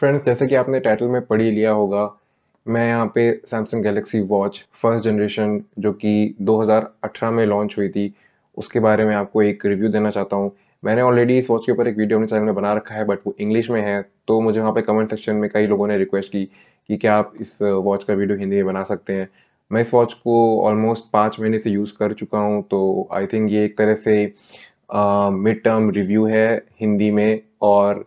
friends जैसे कि आपने टाइटल में पढ़ ही लिया होगा मैं यहाँ पे Samsung Galaxy watch first generation जो कि 2018 में लॉन्च हुई थी उसके बारे में आपको एक रिव्यू देना चाहता हूँ मैंने ऑलरेडी इस वॉच के ऊपर एक वीडियो अपने चैनल में बना रखा है बट वो इंग्लिश में है तो मुझे वहाँ पे कमेंट सेक्शन में कई लोगों ने रिक्वेस्ट की कि क्या आप इस वॉच का वीडियो हिंदी में बना सकते हैं मैं इस वॉच को ऑलमोस्ट पाँच महीने से यूज़ कर चुका हूँ तो आई थिंक ये एक तरह से मिड टर्म रिव्यू है हिंदी में और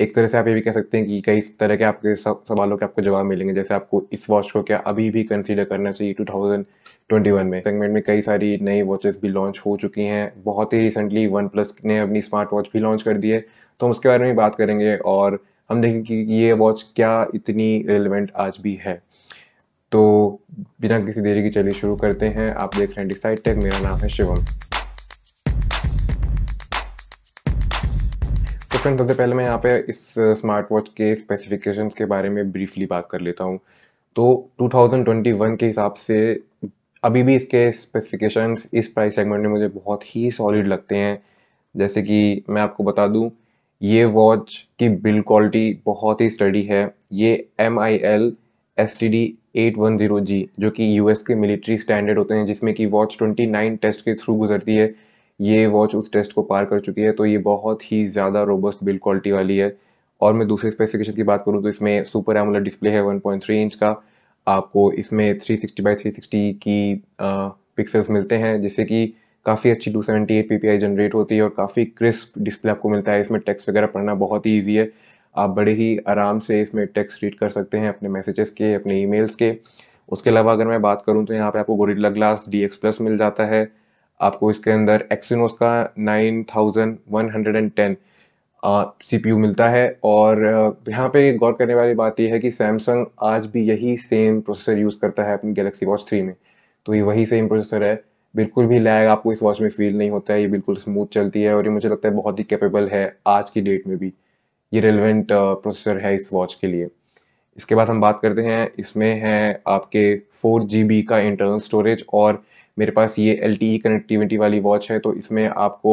एक तरह से आप ये भी कह सकते हैं कि कई तरह के आपके सवालों के आपको जवाब मिलेंगे जैसे आपको इस वॉच को क्या अभी भी कंसीडर करना चाहिए 2021 में सेगमेंट में कई सारी नई वॉचेस भी लॉन्च हो चुकी हैं बहुत ही रिसेंटली वन प्लस ने अपनी स्मार्ट वॉच भी लॉन्च कर दी है तो हम उसके बारे में बात करेंगे और हम देखेंगे कि ये वॉच क्या इतनी रेलिवेंट आज भी है तो बिना किसी देरी की चलिए शुरू करते हैं आप देख रहे हैं डिसाइड टेक मेरा नाम है शिवम फ्रेंड सबसे पहले मैं यहाँ पे इस स्मार्ट uh, वॉच के स्पेसिफिकेशन के बारे में ब्रीफली बात कर लेता हूँ तो 2021 के हिसाब से अभी भी इसके स्पेसिफिकेशन इस प्राइस सेगमेंट में मुझे बहुत ही सॉलिड लगते हैं जैसे कि मैं आपको बता दूँ ये वॉच की बिल्ड क्वालिटी बहुत ही स्टडी है ये M I L S T D eight one zero G जो कि यूएस के मिलिट्री स्टैंडर्ड होते हैं जिसमें कि वॉच ट्वेंटी नाइन टेस्ट के थ्रू गुजरती है ये वॉच उस टेस्ट को पार कर चुकी है तो ये बहुत ही ज़्यादा रोबस्ट बिल्ड क्वालिटी वाली है और मैं दूसरे स्पेसिफिकेशन की बात करूँ तो इसमें सुपर एमुलर डिस्प्ले है 1.3 इंच का आपको इसमें 360 सिक्सटी बाई थ्री की पिक्सल्स मिलते हैं जिससे कि काफ़ी अच्छी 278 सेवेंटी जनरेट होती है और काफ़ी क्रिस्प डिस्प्ले आपको मिलता है इसमें टेक्स्ट वगैरह पढ़ना बहुत ही ईजी है आप बड़े ही आराम से इसमें टेक्स्ट रीड कर सकते हैं अपने मैसेजेस के अपने ईमेल्स के उसके अलावा अगर मैं बात करूँ तो यहाँ पे आपको Gorilla glass D X plus मिल जाता है आपको इसके अंदर एक्सिनोस का 9110 सीपीयू मिलता है और यहाँ पे गौर करने वाली बात यह है कि सैमसंग आज भी यही सेम प्रोसेसर यूज़ करता है अपनी गैलेक्सी वॉच थ्री में तो ये वही सेम प्रोसेसर है बिल्कुल भी लैग आपको इस वॉच में फील नहीं होता है ये बिल्कुल स्मूथ चलती है और ये मुझे लगता है बहुत ही कैपेबल है आज की डेट में भी ये रेलिवेंट प्रोसेसर है इस वॉच के लिए इसके बाद हम बात करते हैं इसमें है आपके फोर जी का इंटरनल स्टोरेज और मेरे पास ये एल कनेक्टिविटी e वाली वॉच है तो इसमें आपको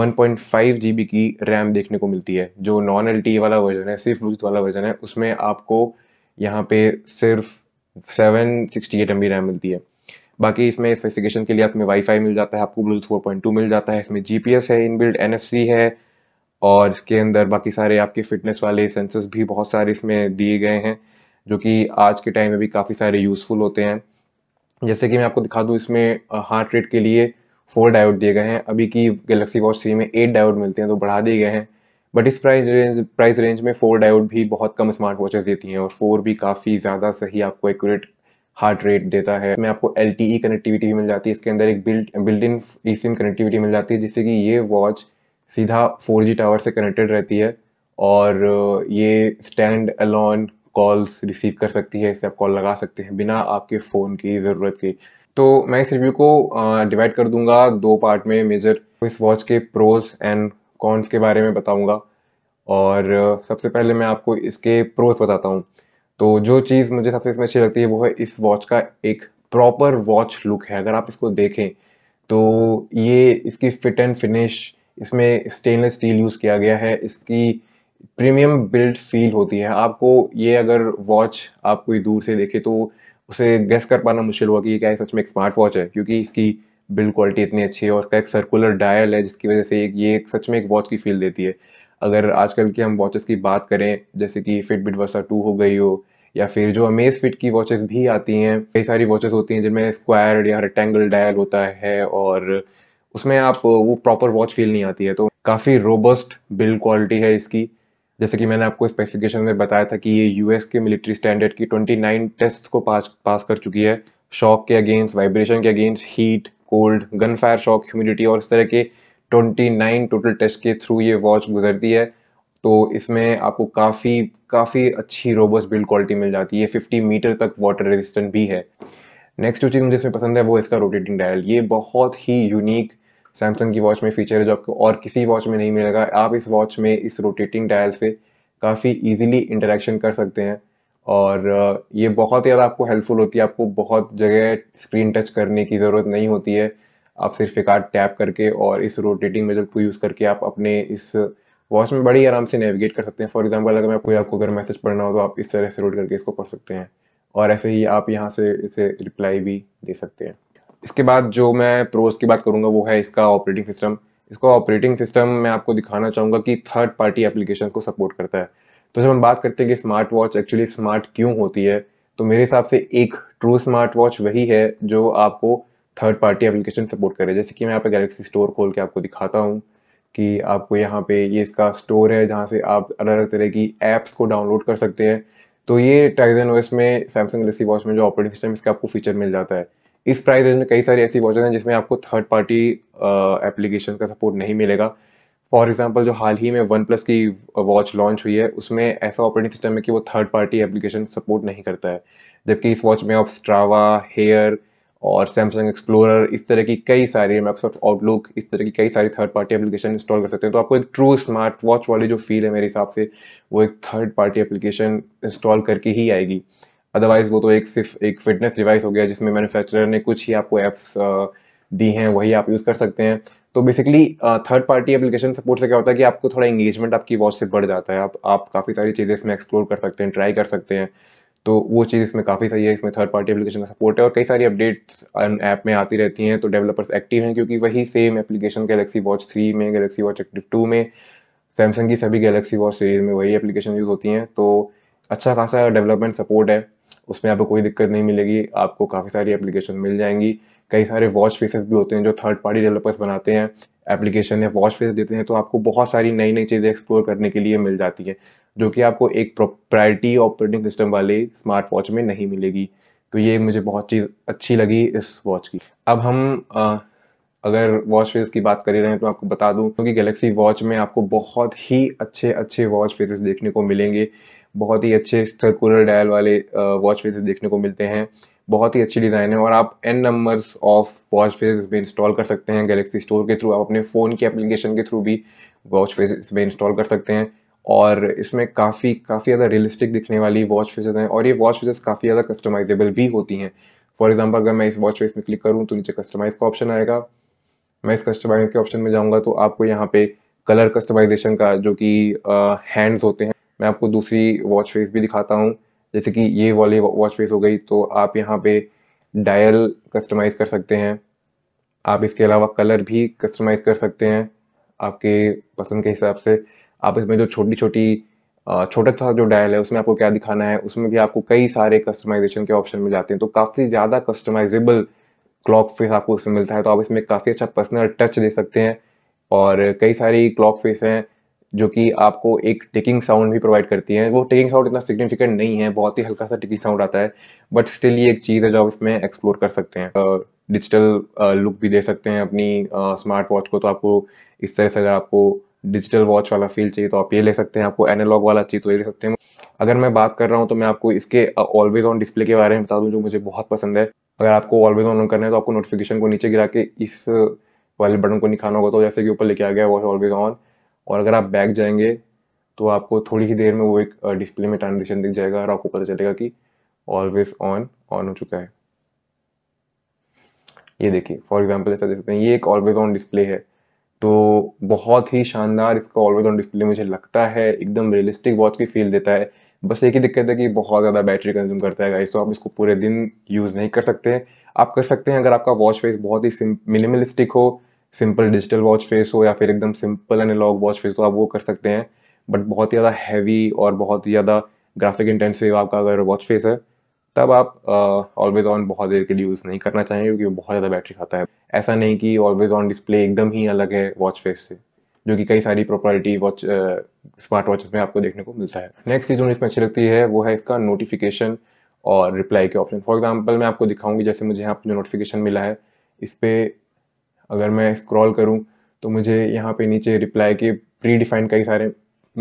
1.5 बी की रैम देखने को मिलती है जो नॉन एल e वाला वर्जन है सिर्फ ब्लूटूथ वाला वर्जन है उसमें आपको यहाँ पे सिर्फ seven sixty eight M RAM मिलती है बाकी इसमें स्पेसिफिकेशन के लिए आपको वाईफाई मिल जाता है आपको ब्लूटूथ फोर पॉइंट टू मिल जाता है इसमें जी पी एस है इनबिल्ड एन एफ सी है और इसके अंदर बाकी सारे आपके फिटनेस वाले सेंसर्स भी बहुत सारे इसमें दिए गए हैं जो कि आज के टाइम में भी काफ़ी सारे यूज़फुल होते हैं जैसे कि मैं आपको दिखा दूँ इसमें हार्ट रेट के लिए फोर डायोड दिए गए हैं अभी की गैलेक्सी वॉच थ्री में एट डायोड मिलते हैं तो बढ़ा दिए गए हैं बट इस प्राइस रेंज प्राइस रेंज में फोर डायोड भी बहुत कम स्मार्ट वॉचेस देती हैं और फोर भी काफ़ी ज़्यादा सही आपको एक्यूरेट हार्ट रेट देता है इसमें आपको एल कनेक्टिविटी e भी मिल जाती है इसके अंदर एक built built in e connectivity मिल जाती है जिससे कि ये वॉच सीधा फोर टावर से कनेक्टेड रहती है और ये स्टैंड अलॉन कॉल्स रिसीव कर सकती है इसे आप कॉल लगा सकते हैं बिना आपके फ़ोन की ज़रूरत के तो मैं इस रिव्यू को डिवाइड कर दूंगा दो पार्ट में मेजर इस वॉच के प्रोज एंड कॉन्स के बारे में बताऊंगा और सबसे पहले मैं आपको इसके प्रोज बताता हूँ तो जो चीज़ मुझे सबसे इसमें अच्छी लगती है वो है इस वॉच का एक प्रॉपर वॉच लुक है अगर आप इसको देखें तो ये इसकी फिट एंड फिनिश इसमें स्टेनलेस स्टील यूज़ किया गया है इसकी प्रीमियम बिल्ड फील होती है आपको ये अगर वॉच आप कोई दूर से देखे तो उसे गेस कर पाना मुश्किल होगा कि ये क्या है सच में एक स्मार्ट वॉच है क्योंकि इसकी बिल्ड क्वालिटी इतनी अच्छी है और उसका एक सर्कुलर डायल है जिसकी वजह से ये एक सच में एक वॉच की फील देती है अगर आजकल की हम वॉचेस की बात करें जैसे कि फिटबिट वर्सा टू हो गई हो या फिर जो अमेज फिट की वॉचेस भी आती हैं कई सारी वॉचेस होती हैं जिनमें स्क्वायर या रेक्टेंगल डायल होता है और उसमें आप वो प्रॉपर वॉच फील नहीं आती है तो काफ़ी रोबस्ट बिल्ड क्वालिटी है इसकी जैसे कि मैंने आपको स्पेसिफिकेशन में बताया था कि ये यूएस के मिलिट्री स्टैंडर्ड की 29 टेस्ट को पास पास कर चुकी है शॉक के अगेंस्ट वाइब्रेशन के against heat cold gun fire shock humidity और इस तरह के 29 टोटल टेस्ट के थ्रू ये वॉच गुजरती है तो इसमें आपको काफ़ी काफ़ी अच्छी रोबस बिल्ड क्वालिटी मिल जाती है फिफ्टी मीटर तक वाटर रेजिस्टेंट भी है नेक्स्ट जो चीज़ मुझे इसमें पसंद है वो इसका रोटेटिंग डायल ये बहुत ही यूनिक सैमसंग की वॉच में फीचर है जो आपको और किसी वॉच में नहीं मिलेगा आप इस वॉच में इस रोटेटिंग डायल से काफ़ी ईजिली इंटरेक्शन कर सकते हैं और ये बहुत ज़्यादा आपको हेल्पफुल होती है आपको बहुत जगह स्क्रीन टच करने की ज़रूरत नहीं होती है आप सिर्फ एक आध टैप करके और इस रोटेटिंग मेजल को यूज़ करके आप अपने इस वॉच में बड़ी आराम से नेविगेट कर सकते हैं फॉर एग्जांपल अगर मैं कोई आपको अगर मैसेज पढ़ना हो तो आप इस तरह से रोट करके इसको पढ़ सकते हैं और ऐसे ही आप यहाँ से इसे रिप्लाई भी दे सकते हैं इसके बाद जो मैं प्रोज की बात करूँगा वो है इसका ऑपरेटिंग सिस्टम इसका ऑपरेटिंग सिस्टम मैं आपको दिखाना चाहूँगा कि थर्ड पार्टी एप्लीकेशन को सपोर्ट करता है तो जब हम बात करते हैं कि स्मार्ट वॉच एक्चुअली स्मार्ट क्यों होती है तो मेरे हिसाब से एक ट्रू स्मार्ट वॉच वही है जो आपको थर्ड पार्टी एप्लीकेशन सपोर्ट करे जैसे कि मैं यहाँ पे गैलेक्सी स्टोर खोल के आपको दिखाता हूँ कि आपको यहाँ पे ये इसका स्टोर है जहाँ से आप अलग अलग तरह की एप्स को डाउनलोड कर सकते हैं तो ये टाइजन ओएस में सैमसंग गलेक्सी वॉच में जो ऑपरेटिंग सिस्टम इसका आपको फीचर मिल जाता है इस प्राइस रेंज में कई सारी ऐसी वॉचेज हैं जिसमें आपको थर्ड पार्टी एप्लीकेशन का सपोर्ट नहीं मिलेगा फॉर एग्जाम्पल जो हाल ही में वन प्लस की वॉच लॉन्च हुई है उसमें ऐसा ऑपरेटिंग सिस्टम है कि वो थर्ड पार्टी एप्लीकेशन सपोर्ट नहीं करता है जबकि इस वॉच में आप स्ट्रावा हेयर और सैमसंग एक्सप्लोरर इस तरह की कई सारी माइक्रोसॉफ्ट आउटलुक इस तरह की कई सारी थर्ड पार्टी एप्लीकेशन इंस्टॉल कर सकते हैं तो आपको एक ट्रू स्मार्ट वॉच वाली जो फील है मेरे हिसाब से वो एक थर्ड पार्टी एप्लीकेशन इंस्टॉल करके ही आएगी अदरवाइज वो तो एक सिर्फ एक फिटनेस डिवाइस हो गया जिसमें मैन्युफैक्चरर ने कुछ ही आपको ऐप्स दी हैं वही आप यूज़ कर सकते हैं तो basically third party application support से क्या होता है कि आपको थोड़ा इंगेजमेंट आपकी वॉच से बढ़ जाता है आप आप काफ़ी सारी चीज़ें इसमें एक्सप्लोर कर सकते हैं ट्राई कर सकते हैं तो वो चीज़ इसमें काफ़ी सही है इसमें थर्ड पार्टी एप्लीकेशन का सपोर्ट है और कई सारी अपडेट्स ऐप में आती रहती हैं तो डेवलपर्स एक्टिव हैं क्योंकि वही same application Galaxy watch three में गैलेक्सी वॉच एक्टिव टू में सैमसंग की सभी गैलेक्सी वॉच सीरीज में वही एप्लीकेशन यूज़ होती हैं तो अच्छा खासा डेवलपमेंट सपोर्ट है उसमें आपको कोई दिक्कत नहीं मिलेगी आपको काफ़ी सारी एप्लीकेशन मिल जाएंगी कई सारे वॉच फेसेस भी होते हैं जो थर्ड पार्टी डेवलपर्स बनाते हैं एप्लीकेशन या वॉच फेस देते हैं तो आपको बहुत सारी नई नई चीज़ें एक्सप्लोर करने के लिए मिल जाती है जो कि आपको एक प्रायरिटी ऑपरेटिंग सिस्टम वाले स्मार्ट वॉच में नहीं मिलेगी तो ये मुझे बहुत चीज़ अच्छी लगी इस वॉच की अब हम आ, अगर वॉच फेस की बात कर रहे हैं तो आपको बता दूं क्योंकि गैलेक्सी वॉच में आपको बहुत ही अच्छे अच्छे वॉच फेसेस देखने को मिलेंगे बहुत ही अच्छे सर्कुलर डायल वाले वॉच फेसेस देखने को मिलते हैं बहुत ही अच्छी डिज़ाइन है और आप N numbers of watch faces भी इंस्टॉल कर सकते हैं गैलेक्सी स्टोर के थ्रू आप अपने फ़ोन के एप्लीकेशन के थ्रू भी वॉच फेसेस में इंस्टॉल कर सकते हैं और इसमें काफ़ी काफ़ी ज़्यादा रियलिस्टिक दिखने वाली वॉच फेसेस हैं और ये वॉच फेसेस काफ़ी ज़्यादा कस्टमाइजेबल भी होती हैं फॉर एग्जाम्पल अगर मैं इस वॉच फेस में क्लिक करूँ तो नीचे कस्टमाइज़ का ऑप्शन आएगा मैं इस कस्टमाइज के ऑप्शन में जाऊँगा तो आपको यहाँ पे कलर कस्टमाइजेशन का जो कि हैंड्स होते हैं मैं आपको दूसरी वॉच फेस भी दिखाता हूँ जैसे कि ये वाली वॉच फेस हो गई तो आप यहाँ पे डायल कस्टमाइज़ कर सकते हैं आप इसके अलावा कलर भी कस्टमाइज़ कर सकते हैं आपके पसंद के हिसाब से आप इसमें जो छोटी छोटी छोटा सा जो डायल है उसमें आपको क्या दिखाना है उसमें भी आपको कई सारे कस्टमाइजेशन के ऑप्शन मिल जाते हैं तो काफ़ी ज़्यादा कस्टमाइजेबल क्लॉक फेस आपको उसमें मिलता है तो आप इसमें काफ़ी अच्छा पर्सनल टच दे सकते हैं और कई सारी क्लॉक फेस हैं जो कि आपको एक टिकिंग साउंड भी प्रोवाइड करती है वो टिकिंग साउंड इतना सिग्निफिकेंट नहीं है बहुत ही हल्का सा टिकिंग साउंड आता है बट स्टिल ये एक चीज़ है जो आप इसमें एक्सप्लोर कर सकते हैं डिजिटल लुक भी दे सकते हैं अपनी स्मार्ट वॉच को तो आपको इस तरह से अगर आपको डिजिटल वॉच वाला फील चाहिए तो आप ये ले सकते हैं आपको एनालॉग वाला चाहिए तो ये ले सकते हैं अगर मैं बात कर रहा हूँ तो मैं आपको इसके ऑलवेज ऑन डिस्प्ले के बारे में बता दूँ जो मुझे बहुत पसंद है अगर आपको ऑलवेज ऑन ऑन करना है तो आपको नोटिफिकेशन को नीचे गिरा के इस वाले बटन को निखाना होगा तो जैसे कि ऊपर लेके आ गया वॉच ऑलवेज ऑन और अगर आप बैक जाएंगे तो आपको थोड़ी ही देर में वो एक डिस्प्ले में ट्रांजेक्शन दिख जाएगा और आपको पता चलेगा कि ऑलवेज ऑन ऑन हो चुका है ये देखिए फॉर एग्जाम्पल ऐसा देख सकते हैं ये एक ऑलवेज ऑन डिस्प्ले है तो बहुत ही शानदार इसका ऑलवेज ऑन डिस्प्ले मुझे लगता है एकदम रियलिस्टिक वॉच की फील देता है बस एक ही दिक्कत है कि बहुत ज़्यादा बैटरी कंज्यूम करता है गाइस तो आप इसको पूरे दिन यूज़ नहीं कर सकते आप कर सकते हैं अगर आपका वॉच फेस बहुत ही मिनिमलिस्टिक हो सिंपल डिजिटल वॉच फेस हो या फिर एकदम सिंपल एनालॉग वॉच फेस हो आप वो कर सकते हैं बट बहुत ही ज़्यादा हैवी और बहुत ही ज़्यादा ग्राफिक इंटेंसिव आपका अगर वॉच फेस है तब आप ऑलवेज ऑन बहुत देर के लिए यूज़ नहीं करना चाहेंगे क्योंकि बहुत ज़्यादा बैटरी खाता है ऐसा नहीं कि ऑलवेज ऑन डिस्प्ले एकदम ही अलग है वॉच फेस से जो कि कई सारी प्रॉपर्टी वॉच स्मार्ट वॉचेस में आपको देखने को मिलता है नेक्स्ट चीज़ जो इसमें अच्छी लगती है वो है इसका नोटिफिकेशन और रिप्लाई के ऑप्शन फॉर एग्जाम्पल मैं आपको दिखाऊंगी जैसे मुझे यहाँ पर जो नोटिफिकेशन मिला है इस पर अगर मैं स्क्रॉल करूँ तो मुझे यहाँ पे नीचे रिप्लाई के प्री डिफाइन कई सारे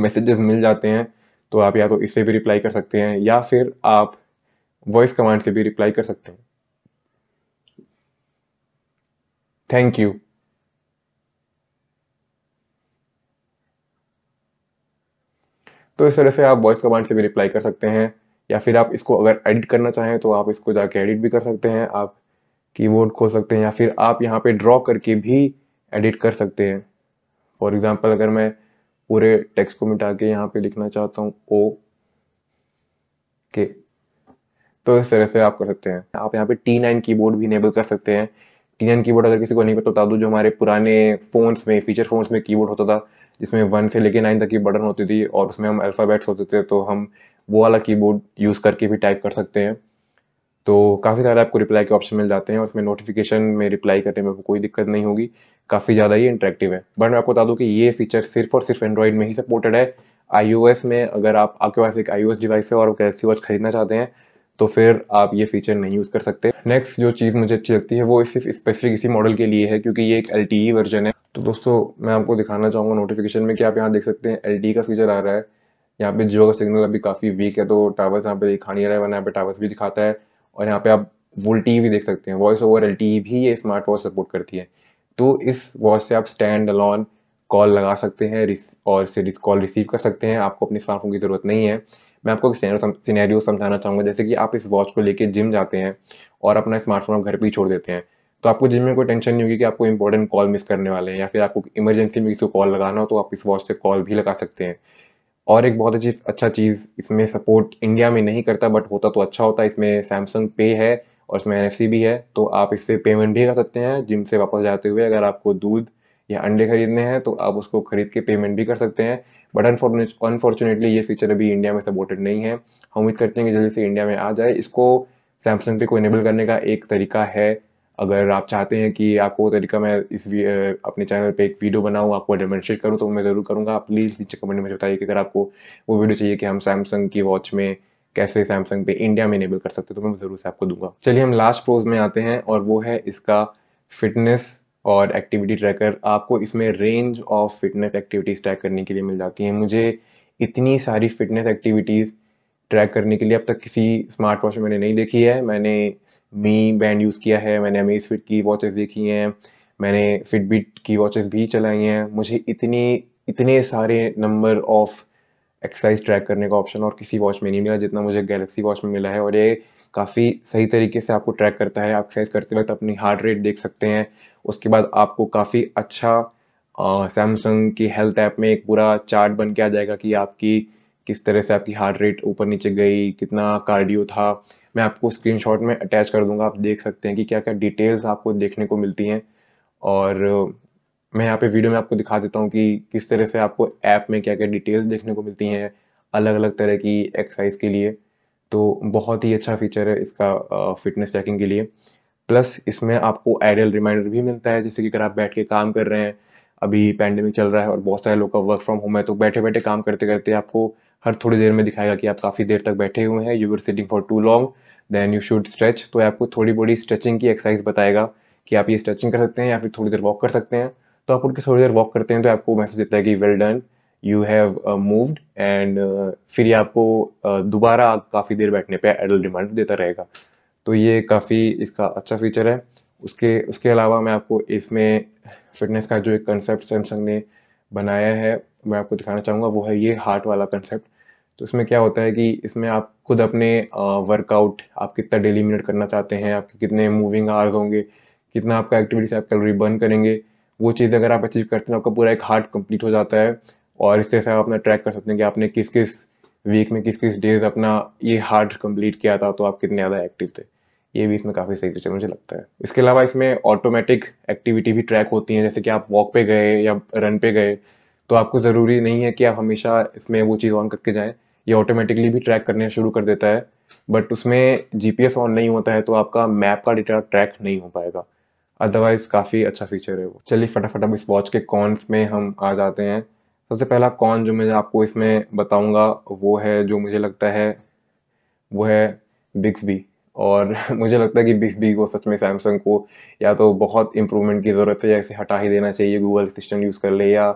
मैसेजेस मिल जाते हैं तो आप या तो इससे भी रिप्लाई कर सकते हैं या फिर आप वॉइस कमांड से भी रिप्लाई कर सकते हैं थैंक यू तो इस तरह से आप वॉइस कमांड से भी रिप्लाई कर सकते हैं या फिर आप इसको अगर एडिट करना चाहें तो आप इसको जाके एडिट भी कर सकते हैं आप कीबोर्ड खोल सकते हैं या फिर आप यहाँ पे ड्रॉ करके भी एडिट कर सकते हैं फॉर एग्जाम्पल अगर मैं पूरे टेक्स्ट को मिटा के यहाँ पे लिखना चाहता हूँ ओ के तो इस तरह से आप कर सकते हैं आप यहाँ पे टी नाइन कीबोर्ड भी इनेबल कर सकते हैं टी नाइन कीबोर्ड अगर किसी को नहीं पता बता दूँ तो जो हमारे पुराने फ़ोन्स में फीचर फ़ोन्स में कीबोर्ड होता था जिसमें वन से लेके नाइन तक की बटन होती थी और उसमें हम अल्फ़ाबेट्स होते थे तो हम वो वाला कीबोर्ड यूज़ करके भी टाइप कर सकते हैं तो काफ़ी सारे आपको रिप्लाई के ऑप्शन मिल जाते हैं उसमें नोटिफिकेशन में रिप्लाई करने में कोई दिक्कत नहीं होगी काफ़ी ज़्यादा ही इंटरेक्टिव है बट मैं आपको बता दूँ कि ये फीचर सिर्फ और सिर्फ एंड्रॉइड में ही सपोर्टेड है आईओएस में अगर आप आपके पास एक आईओएस डिवाइस है और गैलेक्सी वॉच खरीदना चाहते हैं तो फिर आप ये फीचर नहीं यूज़ कर सकते नेक्स्ट जो चीज़ मुझे अच्छी लगती है वो सिर्फ स्पेसिफिक इसी मॉडल के लिए है क्योंकि ये एक एल वर्जन e है तो दोस्तों मैं आपको दिखाना चाहूँगा नोटिफिकेशन में कि आप यहाँ देख सकते हैं एल e का फीचर आ रहा है यहाँ पे जियो का सिग्नल अभी काफ़ी वीक है तो टावर्स यहाँ पे दिखा नहीं रहा है वरना यहाँ पे टावर्स भी दिखाता है और यहाँ पे आप वोल्टी भी देख सकते हैं वॉइस ओवर एल भी ये स्मार्ट वॉच सपोर्ट करती है तो इस वॉच से आप स्टैंड अलॉन कॉल लगा सकते हैं और इसे कॉल रिसीव कर सकते हैं आपको अपने स्मार्टफोन की ज़रूरत नहीं है मैं आपको सीनैरियो समझाना चाहूँगा जैसे कि आप इस वॉच को लेकर जिम जाते हैं और अपना स्मार्टफोन आप घर पर ही छोड़ देते हैं तो आपको जिम में कोई टेंशन नहीं होगी कि आपको इंपॉर्टेंट कॉल मिस करने वाले हैं या फिर आपको इमरजेंसी में किसी को कॉल लगाना हो तो आप इस वॉच से कॉल भी लगा सकते हैं और एक बहुत अच्छी अच्छा चीज़ इसमें सपोर्ट इंडिया में नहीं करता बट होता तो अच्छा होता इसमें सैमसंग पे है और इसमें एन भी है तो आप इससे पेमेंट भी कर सकते हैं जिम से वापस जाते हुए अगर आपको दूध या अंडे खरीदने हैं तो आप उसको खरीद के पेमेंट भी कर सकते हैं बट अनफॉर्चुनेटली ये फीचर अभी इंडिया में सपोर्टेड नहीं है हम उम्मीद करते हैं कि जल्दी से इंडिया में आ जाए इसको सैमसंग पे को इनेबल करने का एक तरीका है अगर आप चाहते हैं कि आपको तरीका मैं इस अपने चैनल पे एक वीडियो बनाऊँ आपको डेमोस्ट्रेट करूँ तो मैं ज़रूर करूँगा आप प्लीज़ नीचे कमेंट में बताइए कि अगर आपको वो वीडियो चाहिए कि हम सैमसंग की वॉच में कैसे सैमसंग पे इंडिया में इनेबल कर सकते हो तो मैं ज़रूर से आपको दूंगा चलिए हम लास्ट प्रोज में आते हैं और वो है इसका फिटनेस और एक्टिविटी ट्रैकर आपको इसमें range of fitness activities track करने के लिए मिल जाती हैं मुझे इतनी सारी फिटनेस एक्टिविटीज़ ट्रैक करने के लिए अब तक किसी स्मार्ट वॉच में मैंने नहीं देखी है मैंने मी बैंड यूज़ किया है मैंने अमेज फिट की वॉचेस देखी हैं मैंने फिटबिट की वॉचेस भी चलाई हैं मुझे इतनी इतने सारे नंबर ऑफ़ एक्सरसाइज ट्रैक करने का ऑप्शन और किसी वॉच में नहीं मिला जितना मुझे गैलेक्सी वॉच में मिला है और ये काफ़ी सही तरीके से आपको ट्रैक करता है एक्सरसाइज करते वक्त अपनी हार्ट रेट देख सकते हैं उसके बाद आपको काफ़ी अच्छा सैमसंग की हेल्थ ऐप में एक पूरा चार्ट बन के आ जाएगा कि आपकी किस तरह से आपकी हार्ट रेट ऊपर नीचे गई कितना कार्डियो था मैं आपको स्क्रीनशॉट में अटैच कर दूंगा आप देख सकते हैं कि क्या क्या डिटेल्स आपको देखने को मिलती हैं और मैं यहाँ पे वीडियो में आपको दिखा देता हूँ कि किस तरह से आपको ऐप में क्या क्या डिटेल्स देखने को मिलती हैं अलग अलग तरह की एक्सरसाइज के लिए तो बहुत ही अच्छा फीचर है इसका फिटनेस ट्रैकिंग के लिए प्लस इसमें आपको आइडियल रिमाइंडर भी मिलता है जैसे कि अगर आप बैठ के काम कर रहे हैं अभी पैंडेमिक चल रहा है और बहुत सारे लोग का वर्क फ्रॉम होम है तो बैठे बैठे काम करते करते आपको हर थोड़ी देर में दिखाएगा कि आप काफ़ी देर तक बैठे हुए हैं you are sitting for too long then you should stretch तो आपको थोड़ी बड़ी स्ट्रेचिंग की एक्सरसाइज बताएगा कि आप ये स्ट्रेचिंग कर सकते हैं या फिर थोड़ी देर वॉक कर सकते हैं तो आप उनके थोड़ी देर वॉक करते हैं तो आपको मैसेज देता है कि well done you have moved and फिर ये आपको uh, दोबारा काफ़ी देर बैठने पर एडल रिमाइंडर देता रहेगा तो ये काफ़ी इसका अच्छा फीचर है उसके उसके अलावा मैं आपको इसमें फिटनेस का जो एक कंसेप्ट सैमसंग ने बनाया है मैं आपको दिखाना चाहूँगा वो है ये हार्ट वाला कंसेप्ट तो इसमें क्या होता है कि इसमें आप खुद अपने वर्कआउट आप कितना डेली मिनट करना चाहते हैं आपके कितने मूविंग आवर्स होंगे कितना आपका एक्टिविटी से आप कैलोरी बर्न करेंगे वो चीज़ अगर आप अचीव करते हैं तो आपका पूरा एक हार्ट कंप्लीट हो जाता है और इस तरह से आप अपना ट्रैक कर सकते हैं कि आपने किस किस वीक में किस किस डेज अपना ये हार्ट कंप्लीट किया था तो आप कितने ज़्यादा एक्टिव थे ये भी इसमें काफ़ी सही फीचर मुझे लगता है इसके अलावा इसमें ऑटोमेटिक एक्टिविटी भी ट्रैक होती है जैसे कि आप वॉक पे गए या रन पे गए तो आपको ज़रूरी नहीं है कि आप हमेशा इसमें वो चीज़ ऑन करके जाएँ ये ऑटोमेटिकली भी ट्रैक करने शुरू कर देता है बट उसमें जी ऑन नहीं होता है तो आपका मैप का डेटा ट्रैक नहीं हो पाएगा अदरवाइज काफ़ी अच्छा फीचर है वो चलिए फटाफट अब इस वॉच के कॉन्स में हम आ जाते हैं सबसे पहला कॉन जो मैं आपको इसमें बताऊंगा वो है जो मुझे लगता है वो है बिक्सबी और मुझे लगता है कि बिक्सबी को सच में सैमसंग को या तो बहुत इम्प्रूवमेंट की ज़रूरत है या इसे हटा ही देना चाहिए गूगल असिस्टेंट यूज़ कर ले या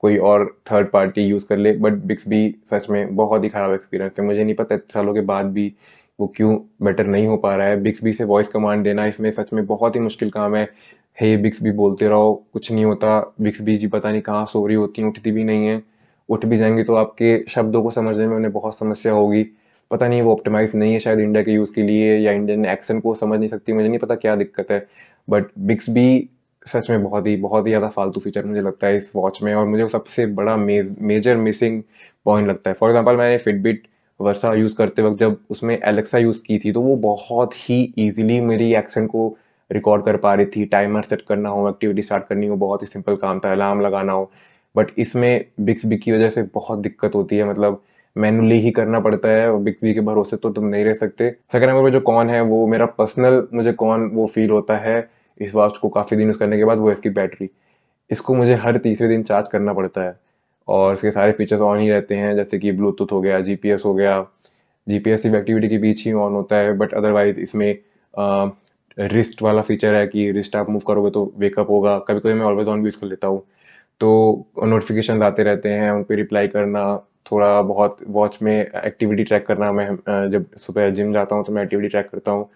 कोई और थर्ड पार्टी यूज़ कर ले बट बिक्स भी सच में बहुत ही ख़राब एक्सपीरियंस है मुझे नहीं पता इतने सालों के बाद भी वो क्यों बेटर नहीं हो पा रहा है बिक्स भी से वॉइस कमांड देना इसमें सच में बहुत ही मुश्किल काम है हे भी बोलते रहो कुछ नहीं होता बिक्स भी जी पता नहीं कहाँ सो रही होती हैं उठती भी नहीं है उठ भी जाएंगी तो आपके शब्दों को समझने में उन्हें बहुत समस्या होगी पता नहीं वो ऑप्टिमाइज नहीं है शायद इंडिया के यूज़ के लिए या इंडियन एक्शन को समझ नहीं सकती मुझे नहीं पता क्या दिक्कत है बट बिक्स भी सच में बहुत ही बहुत ही ज़्यादा फालतू फीचर मुझे लगता है इस वॉच में और मुझे सबसे बड़ा मेज मेजर मिसिंग पॉइंट लगता है फॉर एग्जाम्पल मैंने फिटबिट वर्षा यूज़ करते वक्त जब उसमें एलेक्सा यूज़ की थी तो वो बहुत ही ईजिली मेरी एक्शन को रिकॉर्ड कर पा रही थी टाइमर सेट करना हो एक्टिविटी स्टार्ट करनी हो बहुत ही सिंपल काम था अलार्म लगाना हो बट इसमें बिक्स बिक की वजह से बहुत दिक्कत होती है मतलब मैनुअली ही करना पड़ता है और बिक्सबी के भरोसे तो तुम नहीं रह सकते सेकंड नंबर पर जो कौन है वो मेरा पर्सनल मुझे कौन वो फील होता है इस वॉच को काफ़ी दिन यूज़ करने के बाद वो इसकी बैटरी इसको मुझे हर तीसरे दिन चार्ज करना पड़ता है और इसके सारे फीचर्स ऑन ही रहते हैं जैसे कि ब्लूटूथ हो गया जी हो गया जीपीएस सिर्फ एक्टिविटी के बीच ही ऑन होता है बट अदरवाइज़ इसमें रिस्ट वाला फीचर है कि रिस्ट आप मूव करोगे तो वेकअप होगा कभी कभी मैं ऑलवेज ऑन भी यूज़ कर लेता हूँ तो नोटिफिकेशन आते रहते हैं उन पर रिप्लाई करना थोड़ा बहुत वॉच में एक्टिविटी ट्रैक करना मैं जब सुबह जिम जाता हूँ तो मैं एक्टिविटी ट्रैक करता हूँ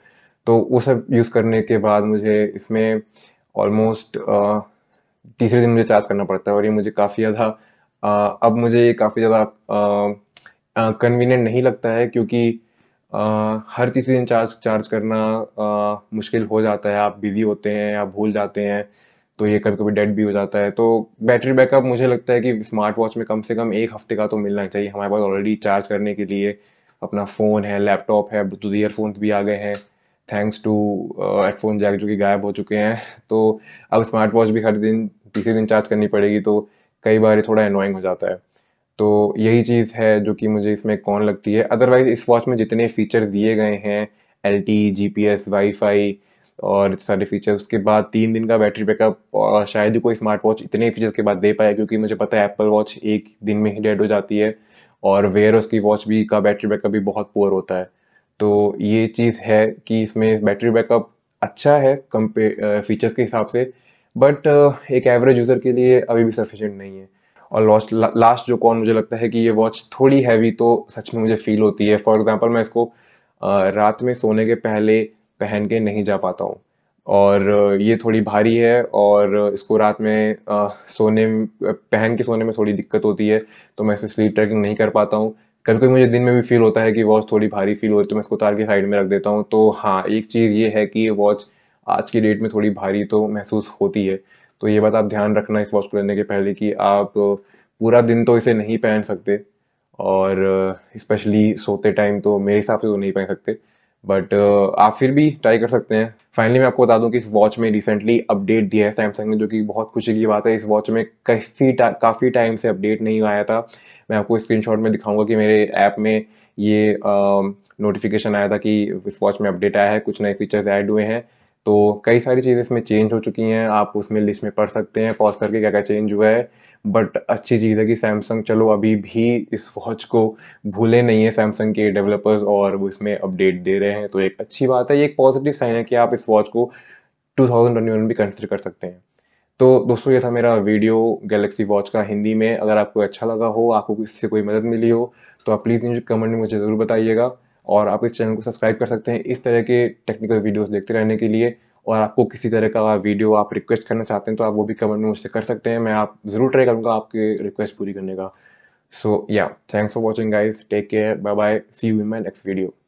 तो वो सब यूज़ करने के बाद मुझे इसमें ऑलमोस्ट तीसरे दिन मुझे चार्ज करना पड़ता है और ये मुझे काफ़ी ज़्यादा अब मुझे ये काफ़ी ज़्यादा कन्वीनियंट नहीं लगता है क्योंकि आ, हर तीसरे दिन चार्ज चार्ज करना आ, मुश्किल हो जाता है आप बिज़ी होते हैं आप भूल जाते हैं तो ये कभी कभी डेड भी हो जाता है तो बैटरी बैकअप मुझे लगता है कि स्मार्ट वॉच में कम से कम एक हफ्ते का तो मिलना चाहिए हमारे पास ऑलरेडी चार्ज करने के लिए अपना फ़ोन है लैपटॉप है ब्लूटूथ ईयरफोन्स भी आ गए हैं थैंक्स टू हेडफोन जैक जो कि गायब हो चुके हैं तो अब स्मार्ट वॉच भी हर दिन तीसरे दिन चार्ज करनी पड़ेगी तो कई बार ये थोड़ा अनोइंग हो जाता है तो यही चीज़ है जो कि मुझे इसमें कौन लगती है अदरवाइज इस वॉच में जितने फीचर्स दिए गए हैं L T G P S wifi और सारे फीचर्स उसके बाद तीन दिन का बैटरी बैकअप शायद ही कोई स्मार्ट वॉच इतने फीचर्स के बाद दे पाया क्योंकि मुझे पता है एप्पल वॉच एक दिन में ही डेड हो जाती है और वेयर उसकी वॉच भी का बैटरी बैकअप भी बहुत पुअर होता है तो ये चीज़ है कि इसमें बैटरी बैकअप अच्छा है कम्पे फीचर्स के हिसाब से बट एक एवरेज यूज़र के लिए अभी भी सफिशेंट नहीं है और लॉस्ट ला लास्ट जो कौन मुझे लगता है कि ये वॉच थोड़ी हैवी तो सच में मुझे फील होती है फॉर एग्जांपल मैं इसको रात में सोने के पहले पहन के नहीं जा पाता हूँ और ये थोड़ी भारी है और इसको रात में सोने पहन के सोने में थोड़ी दिक्कत होती है तो मैं इसे स्लीप ट्रैकिंग नहीं कर पाता हूँ कभी कभी मुझे दिन में भी फील होता है कि वॉच थोड़ी भारी फील होती है तो मैं इसको उतार के साइड में रख देता हूँ तो हाँ एक चीज़ ये है कि ये वॉच आज की डेट में थोड़ी भारी तो महसूस होती है तो ये बात आप ध्यान रखना इस वॉच को लेने के पहले कि आप पूरा दिन तो इसे नहीं पहन सकते और स्पेशली सोते टाइम तो मेरे हिसाब से तो नहीं पहन सकते बट uh, आप फिर भी ट्राई कर सकते हैं फाइनली मैं आपको बता दूं कि इस वॉच में रिसेंटली अपडेट दिया है सैमसंग ने जो कि बहुत खुशी की बात है इस वॉच में काफ़ी टा, काफ़ी टाइम से अपडेट नहीं आया था मैं आपको स्क्रीनशॉट में दिखाऊंगा कि मेरे ऐप में ये नोटिफिकेशन आया था कि इस वॉच में अपडेट आया है कुछ नए फीचर्स ऐड हुए हैं तो कई सारी चीज़ें इसमें चेंज हो चुकी हैं आप उसमें लिस्ट में पढ़ सकते हैं पॉज करके क्या क्या चेंज हुआ है बट अच्छी चीज़ है कि सैमसंग चलो अभी भी इस वॉच को भूले नहीं है सैमसंग के डेवलपर्स और वो इसमें अपडेट दे रहे हैं तो एक अच्छी बात है ये एक पॉजिटिव साइन है कि आप इस वॉच को टू थाउजेंड ट्वेंटी वन भी कंसिडर कर सकते हैं तो दोस्तों ये था मेरा वीडियो गैलेक्सी वॉच का हिंदी में अगर आपको अच्छा लगा हो आपको इससे कोई मदद मिली हो तो आप प्लीज़ मुझे कमेंट में मुझे ज़रूर बताइएगा और आप इस चैनल को सब्सक्राइब कर सकते हैं इस तरह के टेक्निकल वीडियोस देखते रहने के लिए और आपको किसी तरह का वीडियो आप रिक्वेस्ट करना चाहते हैं तो आप वो भी कमेंट में मुझसे कर सकते हैं मैं आप ज़रूर ट्राई करूँगा आपकी रिक्वेस्ट पूरी करने का so yeah thanks for watching guys take care bye bye see you in my next video